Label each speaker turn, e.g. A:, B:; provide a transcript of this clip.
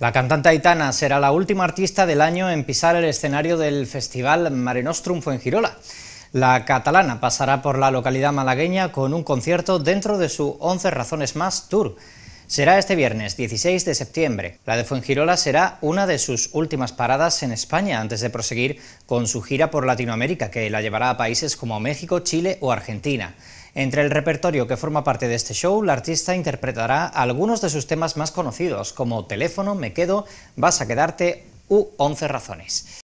A: La cantante Aitana será la última artista del año en pisar el escenario del Festival Mare Nostrum Fuengirola. La catalana pasará por la localidad malagueña con un concierto dentro de su 11 Razones Más Tour. Será este viernes 16 de septiembre. La de Fuengirola será una de sus últimas paradas en España antes de proseguir con su gira por Latinoamérica que la llevará a países como México, Chile o Argentina. Entre el repertorio que forma parte de este show, la artista interpretará algunos de sus temas más conocidos, como Teléfono, Me Quedo, Vas a Quedarte u 11 Razones.